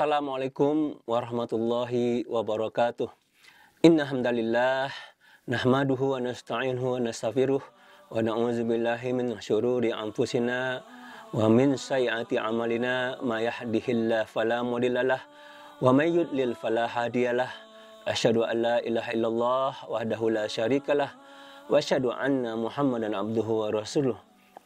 Assalamualaikum warahmatullahi wabarakatuh. Inna hamdalillah nahmaduhu wa nasta'inuhu wa nastaghfiruh wa na'udzu billahi min syururi anfusina wa min sayyiati amalina may yahdihillahu fala mudhillalah wa may yudlil fala hadiyalah. Asyhadu an la ilaha illallah wahdahu la syarikalah wa asyhadu anna Muhammadan abduhu wa rasuluh.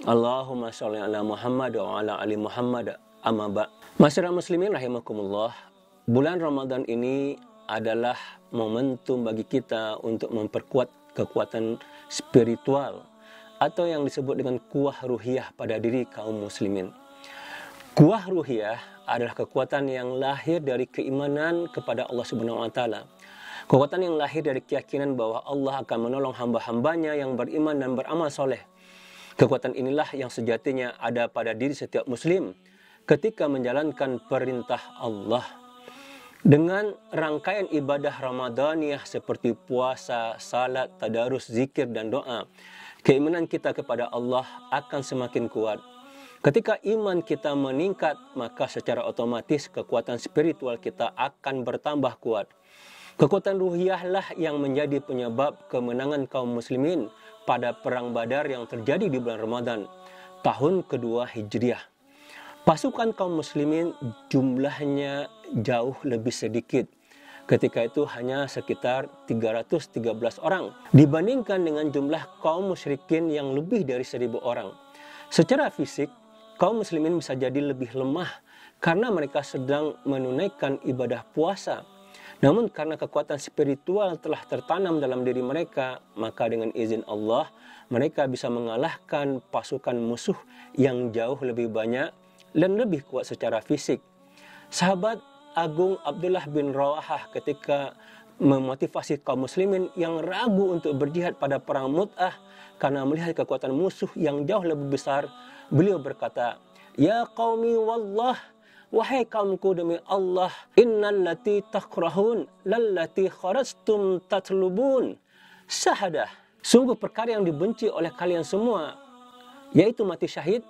Allahumma shalli ala Muhammad wa ala ali Muhammad amma ba. Masyarakat muslimin rahimakumullah, bulan Ramadan ini adalah momentum bagi kita untuk memperkuat kekuatan spiritual atau yang disebut dengan kuah ruhiyah pada diri kaum muslimin. Kuah ruhiyah adalah kekuatan yang lahir dari keimanan kepada Allah Subhanahu wa taala. Kekuatan yang lahir dari keyakinan bahwa Allah akan menolong hamba-hambanya yang beriman dan beramal soleh. Kekuatan inilah yang sejatinya ada pada diri setiap muslim ketika menjalankan perintah Allah dengan rangkaian ibadah Ramadaniyah seperti puasa, salat, tadarus, zikir, dan doa, keimanan kita kepada Allah akan semakin kuat. Ketika iman kita meningkat, maka secara otomatis kekuatan spiritual kita akan bertambah kuat. Kekuatan ruhiyahlah yang menjadi penyebab kemenangan kaum muslimin pada perang badar yang terjadi di bulan Ramadan, tahun kedua Hijriah. Pasukan kaum muslimin jumlahnya jauh lebih sedikit. Ketika itu hanya sekitar 313 orang dibandingkan dengan jumlah kaum musyrikin yang lebih dari 1000 orang. Secara fisik, kaum muslimin bisa jadi lebih lemah karena mereka sedang menunaikan ibadah puasa. Namun karena kekuatan spiritual telah tertanam dalam diri mereka, maka dengan izin Allah, mereka bisa mengalahkan pasukan musuh yang jauh lebih banyak dan lebih kuat secara fisik. Sahabat Agung Abdullah bin Rawahah ketika memotivasi kaum muslimin yang ragu untuk berjihad pada perang Mut'ah karena melihat kekuatan musuh yang jauh lebih besar, beliau berkata, "Ya qaumi wallah, wahai kaumku demi Allah, innal lati takrahun lati kharastum tatlubun." Sahadah, sungguh perkara yang dibenci oleh kalian semua yaitu mati syahid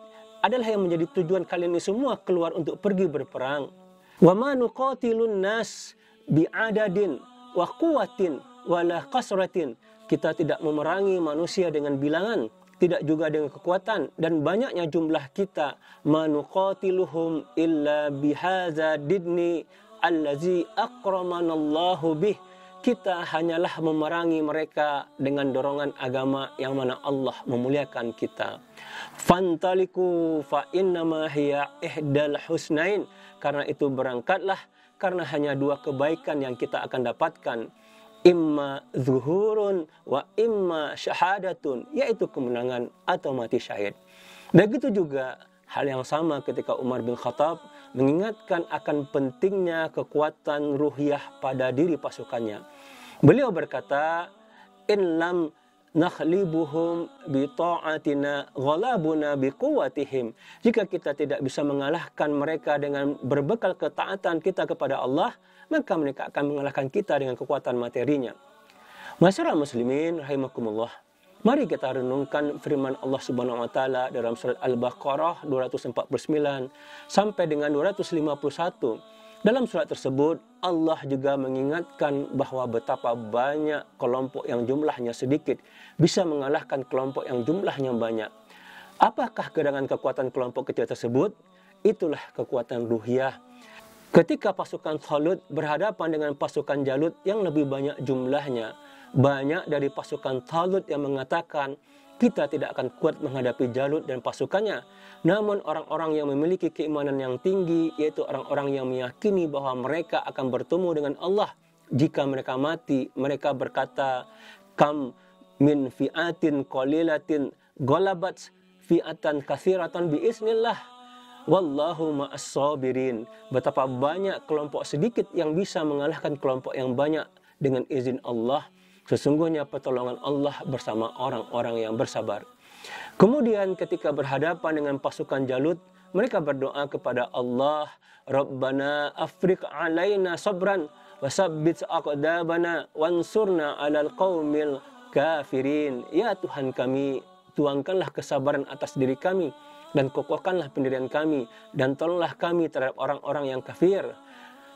adalah yang menjadi tujuan kalian ini semua keluar untuk pergi berperang. Wa ma nuqatilun nas bi'adadin wa quwatin wala kasratin. Kita tidak memerangi manusia dengan bilangan, tidak juga dengan kekuatan dan banyaknya jumlah kita manuqatiluhum illa bihadza didni allazi akramanallahu bihi kita hanyalah memerangi mereka dengan dorongan agama yang mana Allah memuliakan kita. Fantaliku fa innama hiya ihdal husnain. Karena itu berangkatlah karena hanya dua kebaikan yang kita akan dapatkan. Imma zuhurun wa imma syahadatun. Yaitu kemenangan atau mati syahid. Begitu juga hal yang sama ketika Umar bin Khattab mengingatkan akan pentingnya kekuatan ruhiyah pada diri pasukannya. Beliau berkata, "In lam nakhlibuhum bi ta'atina ghalabuna bi quwwatihim." Jika kita tidak bisa mengalahkan mereka dengan berbekal ketaatan kita kepada Allah, maka mereka akan mengalahkan kita dengan kekuatan materinya. Masyarakat muslimin rahimakumullah. Mari kita renungkan firman Allah Subhanahu wa taala dalam surat Al-Baqarah 249 sampai dengan 251. Dalam surat tersebut Allah juga mengingatkan bahwa betapa banyak kelompok yang jumlahnya sedikit bisa mengalahkan kelompok yang jumlahnya banyak. Apakah gerangan kekuatan kelompok kecil tersebut? Itulah kekuatan ruhiyah. Ketika pasukan Thalut berhadapan dengan pasukan Jalut yang lebih banyak jumlahnya, banyak dari pasukan Talut yang mengatakan, kita tidak akan kuat menghadapi Jalut dan pasukannya. Namun orang-orang yang memiliki keimanan yang tinggi, yaitu orang-orang yang meyakini bahwa mereka akan bertemu dengan Allah. Jika mereka mati, mereka berkata, Kam min fi'atin qalilatin golabat fi'atan bi biiznillah. Wallahu ma'asobirin Betapa banyak kelompok sedikit yang bisa mengalahkan kelompok yang banyak dengan izin Allah Sesungguhnya pertolongan Allah bersama orang-orang yang bersabar. Kemudian ketika berhadapan dengan pasukan Jalut, mereka berdoa kepada Allah, Rabbana afrik alaina sabran wasabbit aqdabana wansurna alal qaumil kafirin. Ya Tuhan kami, tuangkanlah kesabaran atas diri kami dan kokohkanlah pendirian kami dan tolonglah kami terhadap orang-orang yang kafir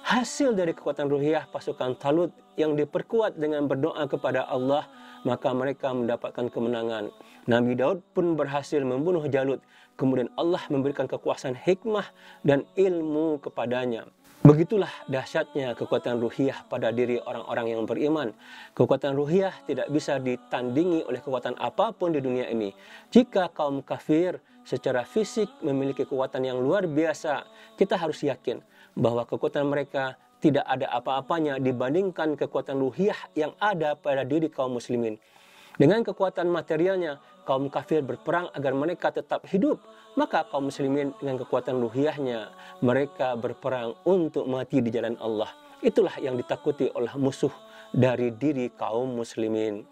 hasil dari kekuatan ruhiyah pasukan Talut yang diperkuat dengan berdoa kepada Allah, maka mereka mendapatkan kemenangan. Nabi Daud pun berhasil membunuh Jalut. Kemudian Allah memberikan kekuasaan hikmah dan ilmu kepadanya. Begitulah dahsyatnya kekuatan ruhiyah pada diri orang-orang yang beriman. Kekuatan ruhiyah tidak bisa ditandingi oleh kekuatan apapun di dunia ini. Jika kaum kafir secara fisik memiliki kekuatan yang luar biasa, kita harus yakin bahwa kekuatan mereka tidak ada apa-apanya dibandingkan kekuatan ruhiyah yang ada pada diri kaum muslimin. Dengan kekuatan materialnya, kaum kafir berperang agar mereka tetap hidup. Maka kaum muslimin dengan kekuatan ruhiyahnya, mereka berperang untuk mati di jalan Allah. Itulah yang ditakuti oleh musuh dari diri kaum muslimin.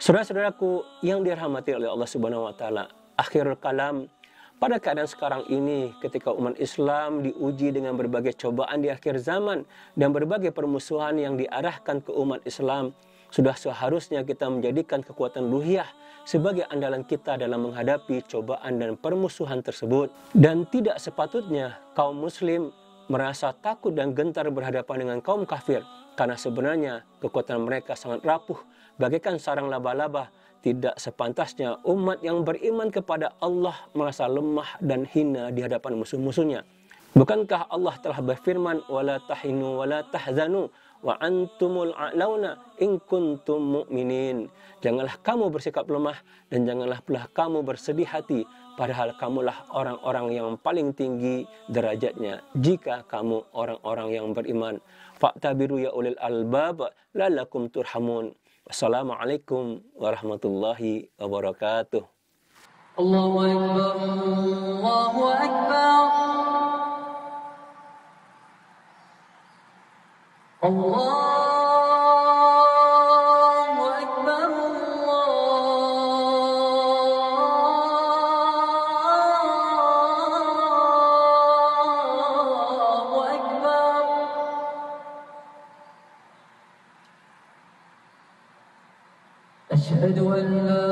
Saudara-saudaraku yang dirahmati oleh Allah Subhanahu wa taala, akhirul kalam pada keadaan sekarang ini, ketika umat Islam diuji dengan berbagai cobaan di akhir zaman dan berbagai permusuhan yang diarahkan ke umat Islam, sudah seharusnya kita menjadikan kekuatan luhiyah sebagai andalan kita dalam menghadapi cobaan dan permusuhan tersebut. Dan tidak sepatutnya kaum muslim merasa takut dan gentar berhadapan dengan kaum kafir karena sebenarnya kekuatan mereka sangat rapuh bagaikan sarang laba-laba tidak sepantasnya umat yang beriman kepada Allah merasa lemah dan hina di hadapan musuh-musuhnya. Bukankah Allah telah berfirman wala tahinu wala tahzanu wa antumul a'launa in kuntum mu'minin. Janganlah kamu bersikap lemah dan janganlah pula kamu bersedih hati padahal kamulah orang-orang yang paling tinggi derajatnya jika kamu orang-orang yang beriman. Fakta biru ya ulil albab lalakum turhamun. Wassalamualaikum warahmatullahi wabarakatuh. Allahu Akbar, Allahu Akbar. Allah أشهد أن لا